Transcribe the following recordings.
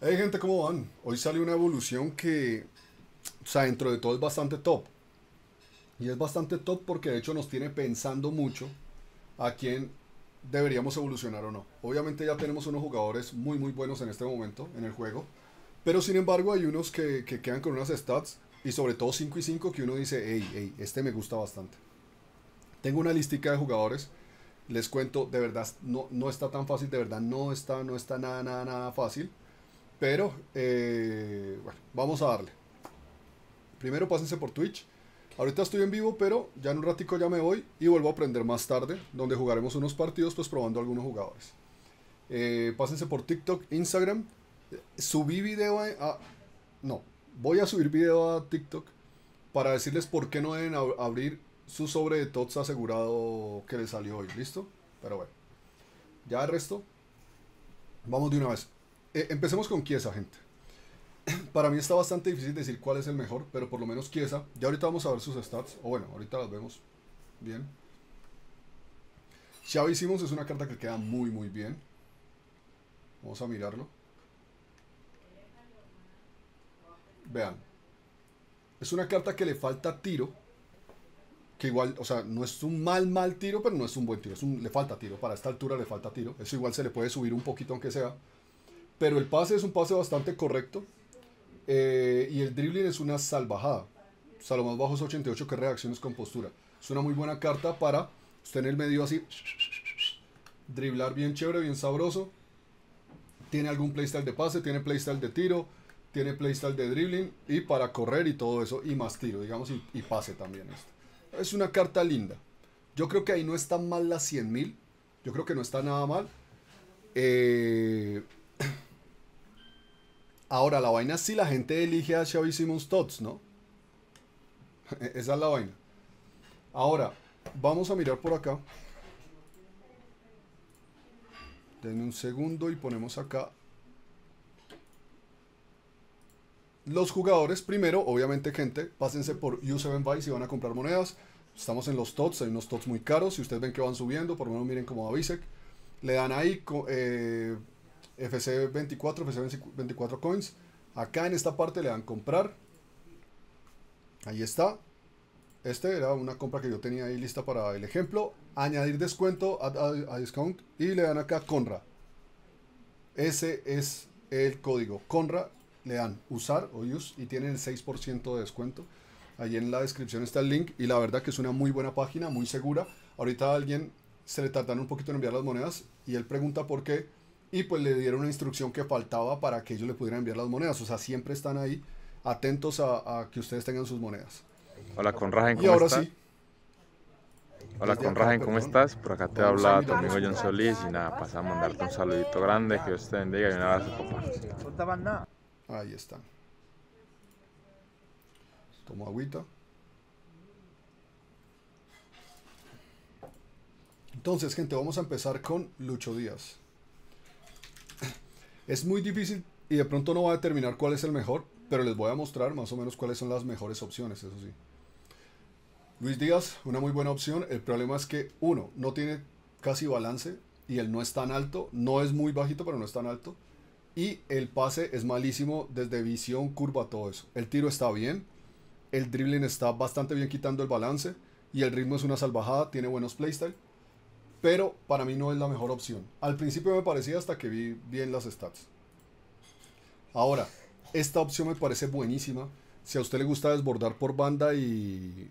Hey gente, ¿cómo van? Hoy sale una evolución que, o sea, dentro de todo es bastante top. Y es bastante top porque de hecho nos tiene pensando mucho a quién deberíamos evolucionar o no. Obviamente ya tenemos unos jugadores muy muy buenos en este momento en el juego. Pero sin embargo hay unos que, quedan con unas stats y sobre todo 5 y 5 que uno dice, hey, hey, este me gusta bastante. Tengo una listica de jugadores. Les cuento, de verdad no, está tan fácil, de verdad no está, no está nada, nada, nada fácil pero, eh, bueno, vamos a darle. Primero pásense por Twitch. Ahorita estoy en vivo, pero ya en un ratico ya me voy y vuelvo a aprender más tarde, donde jugaremos unos partidos, pues probando algunos jugadores. Eh, pásense por TikTok, Instagram. Subí video a... No, voy a subir video a TikTok para decirles por qué no deben abrir su sobre de TOTS asegurado que les salió hoy. ¿Listo? Pero bueno. Ya el resto. Vamos de una vez. Eh, empecemos con Kiesa, gente. Para mí está bastante difícil decir cuál es el mejor, pero por lo menos Kiesa. Ya ahorita vamos a ver sus stats, o bueno, ahorita las vemos bien. Xavi hicimos es una carta que queda muy, muy bien. Vamos a mirarlo. Vean. Es una carta que le falta tiro. Que igual, o sea, no es un mal, mal tiro, pero no es un buen tiro. Es un, le falta tiro. Para esta altura le falta tiro. Eso igual se le puede subir un poquito, aunque sea. Pero el pase es un pase bastante correcto. Eh, y el dribbling es una salvajada. Salomón Bajos 88 que reacciones con postura. Es una muy buena carta para usted en el medio así. Driblar bien chévere, bien sabroso. Tiene algún playstyle de pase, tiene playstyle de tiro, tiene playstyle de dribbling y para correr y todo eso. Y más tiro, digamos, y, pase también. Es una carta linda. Yo creo que ahí no está mal la 100.000. Yo creo que no está nada mal. Eh, Ahora, la vaina sí si la gente elige a Xavi Tots, ¿no? Esa es la vaina. Ahora, vamos a mirar por acá. Denme un segundo y ponemos acá los jugadores. Primero, obviamente, gente, pásense por U7 Buy si van a comprar monedas. Estamos en los TOTS, hay unos TOTS muy caros. Si ustedes ven que van subiendo, por lo menos miren cómo como Avisec. Le dan ahí, eh, FC24, FC24 Coins. Acá en esta parte le dan comprar. Ahí está. Este era una compra que yo tenía ahí lista para el ejemplo. Añadir descuento a, discount y le dan acá Conra. Ese es el código Conra. Le dan usar o use y tienen el 6% de descuento. Ahí en la descripción está el link y la verdad que es una muy buena página, muy segura. Ahorita alguien se le tardan un poquito en enviar las monedas y él pregunta por qué y pues le dieron una instrucción que faltaba para que ellos le pudieran enviar las monedas. O sea, siempre están ahí atentos a, que ustedes tengan sus monedas. Hola, Conrajen, ¿cómo estás? Hola, Conrajen, ¿cómo estás? Por acá te habla tu amigo John Solís y nada, pasamos a mandarte un saludito grande, que Dios te bendiga y un abrazo, papá. Ahí está. Tomo agüita. Entonces, gente, vamos a empezar con Lucho Díaz. Es muy difícil y de pronto no va a determinar cuál es el mejor, pero les voy a mostrar más o menos cuáles son las mejores opciones, eso sí. Luis Díaz, una muy buena opción. El problema es que, uno, no tiene casi balance y él no es tan alto. No es muy bajito, pero no es tan alto. Y el pase es malísimo desde visión, curva, todo eso. El tiro está bien. El dribbling está bastante bien quitando el balance. Y el ritmo es una salvajada, tiene buenos playstyle pero para mí no es la mejor opción. Al principio me parecía hasta que vi bien las stats. Ahora, esta opción me parece buenísima si a usted le gusta desbordar por banda y,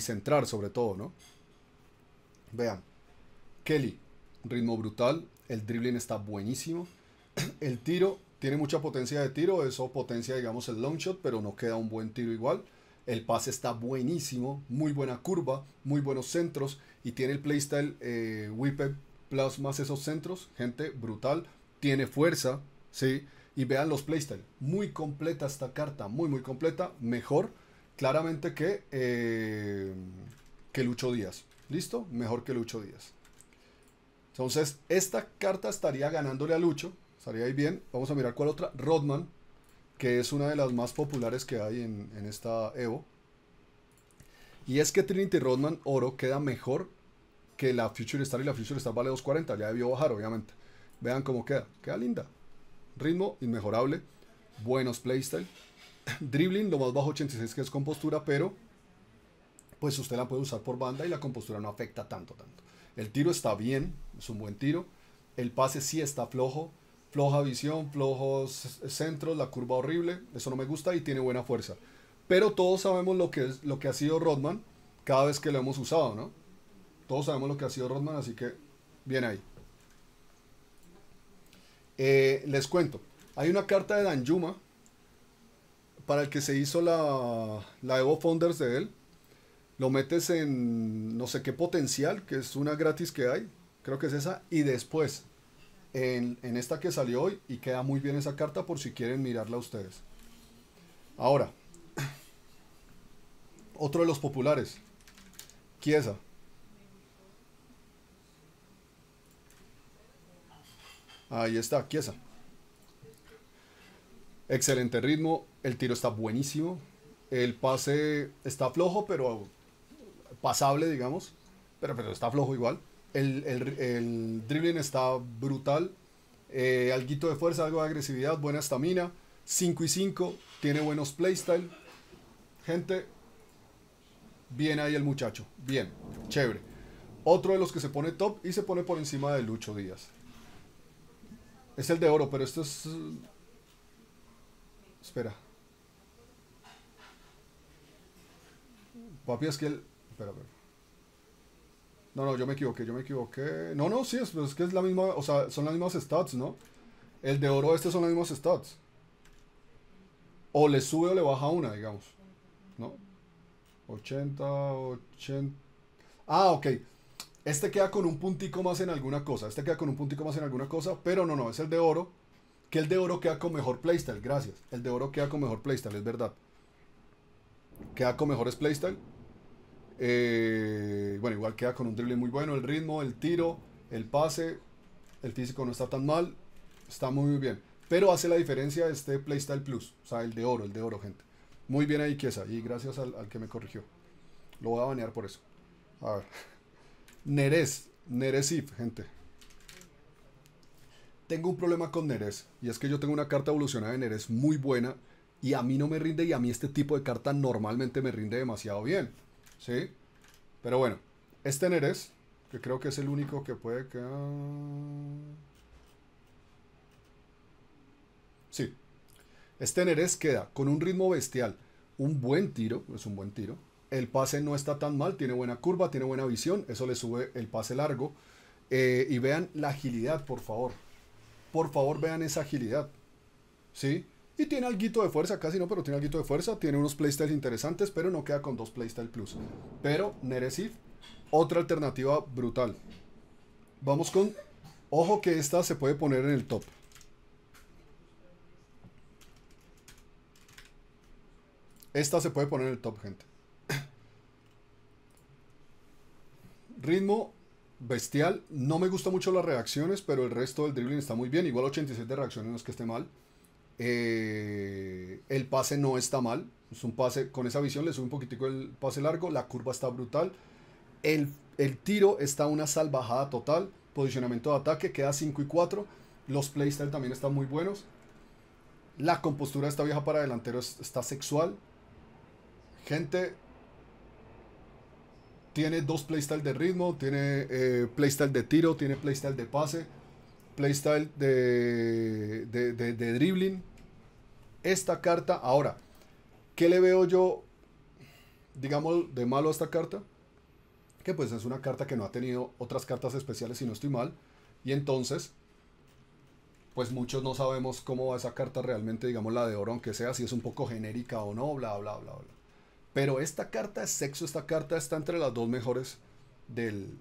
centrar sobre todo, ¿no? Vean, Kelly, ritmo brutal, el dribbling está buenísimo, el tiro tiene mucha potencia de tiro, eso potencia digamos el long shot, pero no queda un buen tiro igual. El pase está buenísimo, muy buena curva, muy buenos centros y tiene el playstyle eh, Plus más esos centros. Gente, brutal. Tiene fuerza, ¿sí? Y vean los playstyle. Muy completa esta carta, muy, muy completa. Mejor, claramente, que, eh, que Lucho Díaz. ¿Listo? Mejor que Lucho Díaz. Entonces, esta carta estaría ganándole a Lucho. Estaría ahí bien. Vamos a mirar cuál otra. Rodman que es una de las más populares que hay en, esta Evo. Y es que Trinity Rodman Oro queda mejor que la Future Star y la Future Star vale 240. Ya debió bajar, obviamente. Vean cómo queda. Queda linda. Ritmo inmejorable. Buenos playstyle. Dribbling, lo más bajo 86 que es compostura, pero pues usted la puede usar por banda y la compostura no afecta tanto, tanto. El tiro está bien, es un buen tiro. El pase sí está flojo floja visión, flojos centros, la curva horrible, eso no me gusta y tiene buena fuerza. Pero todos sabemos lo que, lo que ha sido Rodman cada vez que lo hemos usado, ¿no? Todos sabemos lo que ha sido Rodman, así que bien ahí. Eh, les cuento, hay una carta de Dan Yuma para el que se hizo la, la Evo Founders de él. Lo metes en no sé qué potencial, que es una gratis que hay, creo que es esa, y después en, esta que salió hoy y queda muy bien esa carta por si quieren mirarla ustedes. Ahora, otro de los populares, Kiesa Ahí está, Kiesa Excelente ritmo, el tiro está buenísimo, el pase está flojo, pero pasable, digamos, pero, pero está flojo igual. El, el, dribbling está brutal. Eh, alguito de fuerza, algo de agresividad, buena estamina. 5 y 5, tiene buenos playstyle. Gente, bien ahí el muchacho. Bien, chévere. Otro de los que se pone top y se pone por encima de Lucho Díaz. Es el de oro, pero esto es... Espera. Papi, es que Espera, espera. No, no, yo me equivoqué, yo me equivoqué. No, no, sí, pues, es, que es la misma, o sea, son las mismas stats, ¿no? El de oro este son las mismas stats. O le sube o le baja una, digamos. ¿No? 80, 80. Ah, ok. Este queda con un puntico más en alguna cosa. Este queda con un puntico más en alguna cosa. Pero no, no, es el de oro. Que el de oro queda con mejor playstyle. Gracias. El de oro queda con mejor playstyle, es verdad. Queda con mejores playstyle. Eh, bueno, igual queda con un drible muy bueno, el ritmo, el tiro, el pase, el físico no está tan mal, está muy, bien. Pero hace la diferencia este Playstyle Plus, o sea, el de oro, el de oro, gente. Muy bien ahí, Kiesa, y gracias al, que me corrigió. Lo voy a banear por eso. A ver. Nerez, Nerezif, gente. Tengo un problema con Nerez, y es que yo tengo una carta evolucionada de Nerez muy buena, y a mí no me rinde, y a mí este tipo de carta normalmente me rinde demasiado bien. ¿Sí? Pero bueno, este Neres, que creo que es el único que puede que... Ah. Sí. Este Neres queda con un ritmo bestial, un buen tiro, es un buen tiro. El pase no está tan mal, tiene buena curva, tiene buena visión, eso le sube el pase largo. Eh, y vean la agilidad, por favor. Por favor, vean esa agilidad. ¿Sí? Y tiene algo de fuerza, casi no, pero tiene algo de fuerza. Tiene unos playstyles interesantes, pero no queda con dos playstyle plus. Pero Neresif, otra alternativa brutal. Vamos con... Ojo que esta se puede poner en el top. Esta se puede poner en el top, gente. Ritmo bestial. No me gusta mucho las reacciones, pero el resto del dribbling está muy bien. Igual 87 reacciones no es que esté mal. Eh, el pase no está mal. Es un pase con esa visión, le sube un poquitico el pase largo. La curva está brutal. El, el tiro está una salvajada total. Posicionamiento de ataque queda 5 y 4. Los playstyle también están muy buenos. La compostura de esta vieja para delantero está sexual. Gente, tiene dos playstyle de ritmo, tiene eh, playstyle de tiro, tiene playstyle de pase playstyle de, de, dribbling. Esta carta, ahora, ¿qué le veo yo, digamos, de malo a esta carta? Que pues es una carta que no ha tenido otras cartas especiales, si no estoy mal. Y entonces, pues muchos no sabemos cómo va esa carta realmente, digamos la de oro, aunque sea si es un poco genérica o no, bla, bla, bla, bla. Pero esta carta es sexo, esta carta está entre las dos mejores del,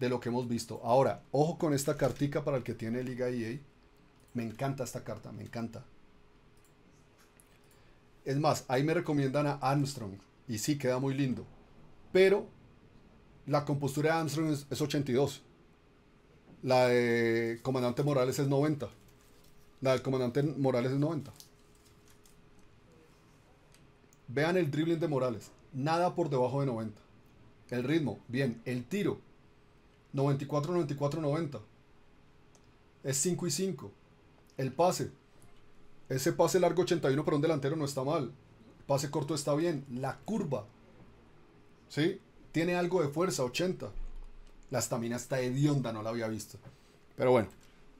de lo que hemos visto. Ahora, ojo con esta cartica para el que tiene Liga EA. Me encanta esta carta, me encanta. Es más, ahí me recomiendan a Armstrong. Y sí, queda muy lindo. Pero la compostura de Armstrong es, 82. La de Comandante Morales es 90. La del Comandante Morales es 90. Vean el dribbling de Morales. Nada por debajo de 90. El ritmo, bien. El tiro, 94, 94, 90. Es 5 y 5. El pase. Ese pase largo 81 para un delantero no está mal. Pase corto está bien. La curva. ¿Sí? Tiene algo de fuerza, 80. La estamina está hedionda, no la había visto. Pero bueno,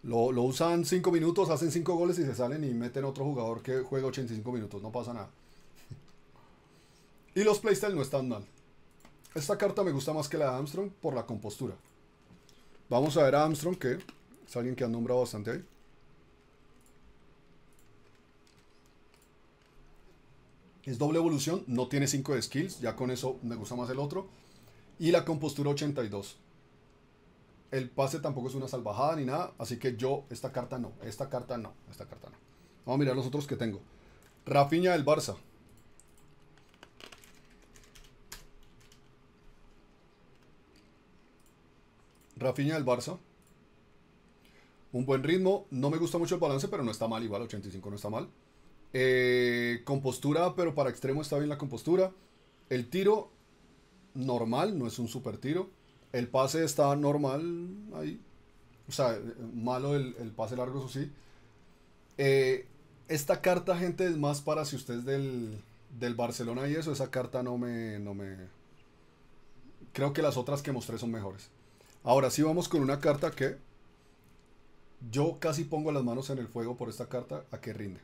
lo, lo usan 5 minutos, hacen 5 goles y se salen y meten otro jugador que juega 85 minutos. No pasa nada. y los playstyle no están mal. Esta carta me gusta más que la de Armstrong por la compostura. Vamos a ver a Armstrong, que es alguien que ha nombrado bastante ahí. Es doble evolución, no tiene 5 de skills, ya con eso me gusta más el otro. Y la compostura 82. El pase tampoco es una salvajada ni nada, así que yo, esta carta no, esta carta no, esta carta no. Vamos a mirar los otros que tengo. Rafiña del Barça, Rafinha del Barça. Un buen ritmo. No me gusta mucho el balance, pero no está mal. Igual 85 no está mal. Eh, compostura, pero para extremo está bien la compostura. El tiro normal, no es un super tiro. El pase está normal ahí. O sea, malo el, pase largo, eso sí. Eh, esta carta, gente, es más para si usted es del, del Barcelona y eso. Esa carta no me, no me... Creo que las otras que mostré son mejores. Ahora sí vamos con una carta que yo casi pongo las manos en el fuego por esta carta a que rinde.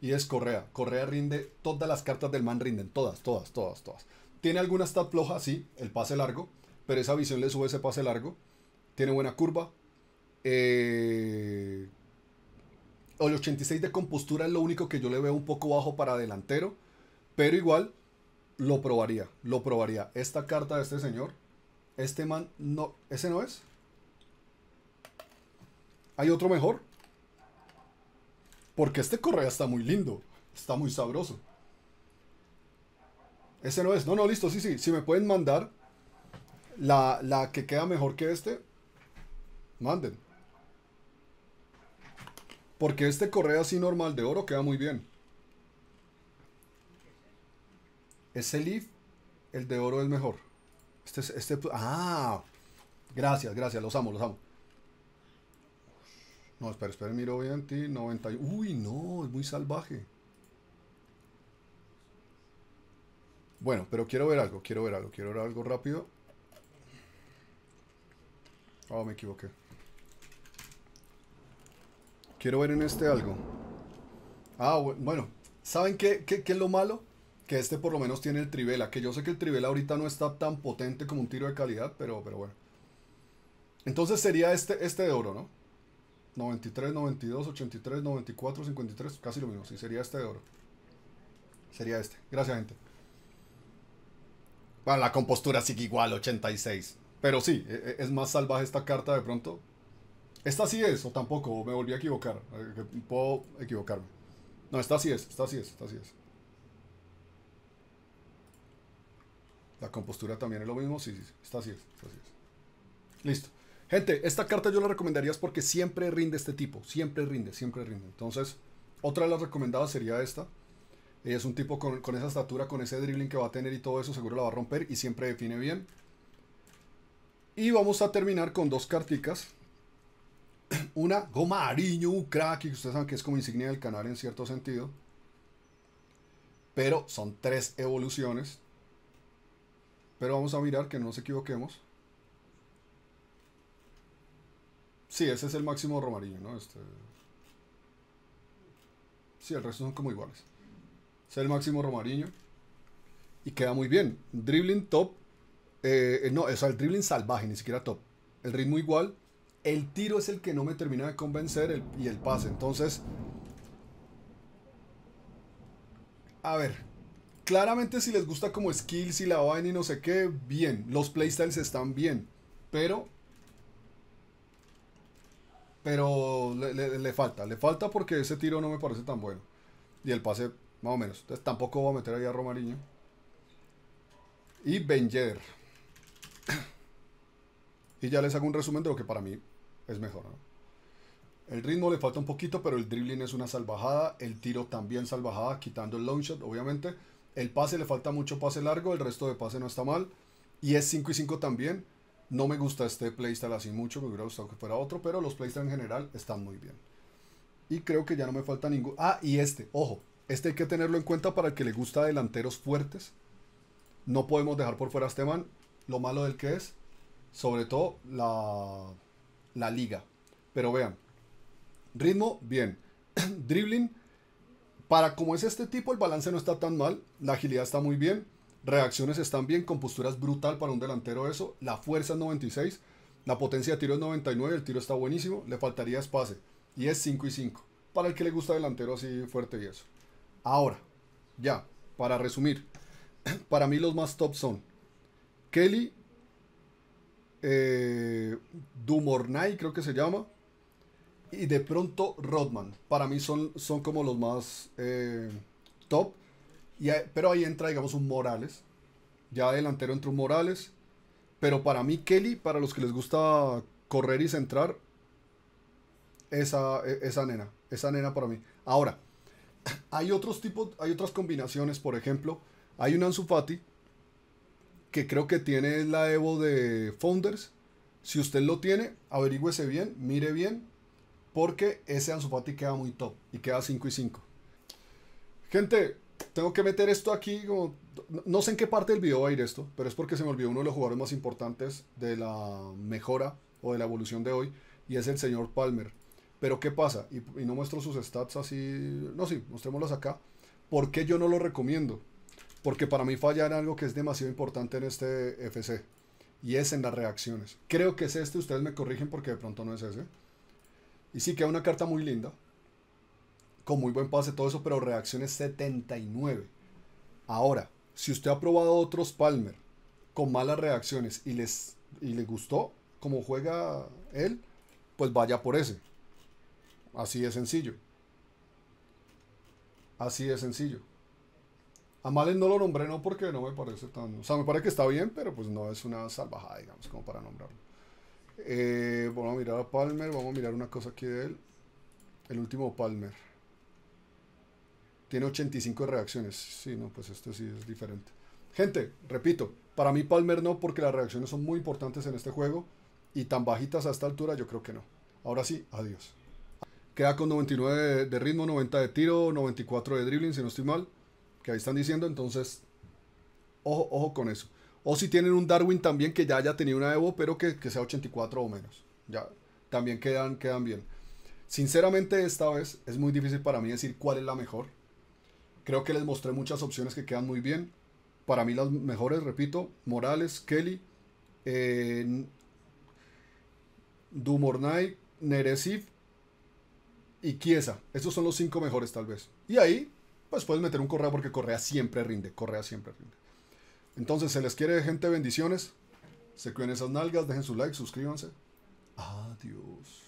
Y es Correa. Correa rinde, todas las cartas del man rinden, todas, todas, todas, todas. Tiene alguna stat floja, sí, el pase largo, pero esa visión le sube ese pase largo. Tiene buena curva. Eh, el 86 de compostura es lo único que yo le veo un poco bajo para delantero, pero igual lo probaría, lo probaría. Esta carta de este señor este man no... ¿Ese no es? ¿Hay otro mejor? Porque este correa está muy lindo. Está muy sabroso. Ese no es. No, no, listo. Sí, sí. Si me pueden mandar la, la que queda mejor que este, manden. Porque este correa así normal de oro queda muy bien. Ese leaf, el de oro es mejor. Este, este, ah, gracias, gracias, los amo, los amo. No, espera, espera, miro bien, ti, 90. Uy, no, es muy salvaje. Bueno, pero quiero ver algo, quiero ver algo, quiero ver algo rápido. Oh, me equivoqué. Quiero ver en este algo. Ah, bueno, ¿saben qué, qué, qué es lo malo? que este por lo menos tiene el Trivela, que yo sé que el Trivela ahorita no está tan potente como un tiro de calidad, pero, pero bueno. Entonces sería este, este de oro, ¿no? 93, 92, 83, 94, 53, casi lo mismo, sí, sería este de oro. Sería este, gracias gente. Bueno, la compostura sigue igual, 86. Pero sí, e, e, es más salvaje esta carta de pronto. Esta sí es, o tampoco, me volví a equivocar. Eh, puedo equivocarme. No, esta sí es, esta sí es, esta sí es. La compostura también es lo mismo. Sí, sí, Está así, es, Listo. Gente, esta carta yo la recomendaría es porque siempre rinde este tipo. Siempre rinde, siempre rinde. Entonces, otra de las recomendadas sería esta. Es un tipo con, esa estatura, con ese dribbling que va a tener y todo eso, seguro la va a romper y siempre define bien. Y vamos a terminar con dos carticas. Una, Goma un crack, que ustedes saben que es como insignia del canal en cierto sentido. Pero son tres evoluciones. Pero vamos a mirar que no nos equivoquemos. Sí, ese es el máximo Romariño, ¿no? Este... Sí, el resto son como iguales. Es el máximo Romariño. Y queda muy bien. Dribbling top. Eh, eh, no, es el dribbling salvaje, ni siquiera top. El ritmo igual. El tiro es el que no me termina de convencer y el pase. Entonces... A ver, Claramente si les gusta como skills y la vaina y no sé qué, bien. Los playstyles están bien. Pero... Pero le, falta. Le falta porque ese tiro no me parece tan bueno. Y el pase, más o menos. Entonces tampoco voy a meter ahí a Romariño. Y Ben y ya les hago un resumen de lo que para mí es mejor. El ritmo le falta un poquito, pero el dribbling es una salvajada. El tiro también salvajada, quitando el long shot, obviamente. El pase le falta mucho pase largo, el resto de pase no está mal. Y es 5 y 5 también. No me gusta este playstyle así mucho, me hubiera gustado que fuera otro, pero los playstyle en general están muy bien. Y creo que ya no me falta ningún... Ah, y este, ojo, este hay que tenerlo en cuenta para el que le gusta delanteros fuertes. No podemos dejar por fuera a este Lo malo del que es, sobre todo, la, la liga. Pero vean, ritmo, bien. Dribbling, para como es este tipo, el balance no está tan mal, la agilidad está muy bien, reacciones están bien, con es brutal para un delantero eso, la fuerza es 96, la potencia de tiro es 99, el tiro está buenísimo, le faltaría espacio y es 5 y 5, para el que le gusta delantero así fuerte y eso. Ahora, ya, para resumir, para mí los más top son Kelly, eh, Dumornay creo que se llama, y de pronto Rodman. Para mí son, son como los más eh, top. Y, pero ahí entra, digamos, un Morales. Ya delantero entra un Morales. Pero para mí, Kelly, para los que les gusta correr y centrar, esa, e, esa nena. Esa nena para mí. Ahora, hay otros tipos, hay otras combinaciones. Por ejemplo, hay un Ansu que creo que tiene la Evo de Founders. Si usted lo tiene, averigüese bien, mire bien, porque ese Ansu queda muy top y queda 5 y 5. Gente, tengo que meter esto aquí. no sé en qué parte del video va a ir esto, pero es porque se me olvidó uno de los jugadores más importantes de la mejora o de la evolución de hoy y es el señor Palmer. Pero ¿qué pasa? Y, y no muestro sus stats así. No, sí, mostrémoslas acá. ¿Por qué yo no lo recomiendo? Porque para mí falla en algo que es demasiado importante en este FC y es en las reacciones. Creo que es este, ustedes me corrigen porque de pronto no es ese. Y sí, queda una carta muy linda, con muy buen pase, todo eso, pero reacciones 79. Ahora, si usted ha probado otros Palmer con malas reacciones y les, y gustó como juega él, pues vaya por ese. Así de sencillo. Así de sencillo. A Males no lo nombré, no porque no me parece tan. O sea, me parece que está bien, pero pues no es una salvajada, digamos, como para nombrarlo. Eh, vamos a mirar a Palmer, vamos a mirar una cosa aquí de él. El último Palmer. Tiene 85 reacciones. Sí, no, pues este sí es diferente. Gente, repito, para mí Palmer no, porque las reacciones son muy importantes en este juego. Y tan bajitas a esta altura, yo creo que no. Ahora sí, adiós. Queda con 99 de ritmo, 90 de tiro, 94 de dribbling, si no estoy mal. Que ahí están diciendo, entonces, ojo, ojo con eso. O si tienen un Darwin también que ya haya tenido una Evo, pero que, que sea 84 o menos. Ya, también quedan, quedan bien. Sinceramente, esta vez es muy difícil para mí decir cuál es la mejor. Creo que les mostré muchas opciones que quedan muy bien. Para mí las mejores, repito, Morales, Kelly, eh, Dumornay, Neresif y Chiesa. Estos son los cinco mejores tal vez. Y ahí, pues puedes meter un Correa porque Correa siempre rinde. Correa siempre rinde. Entonces, se les quiere, gente, bendiciones. Se cuiden esas nalgas, dejen su like, suscríbanse. Adiós. Ah,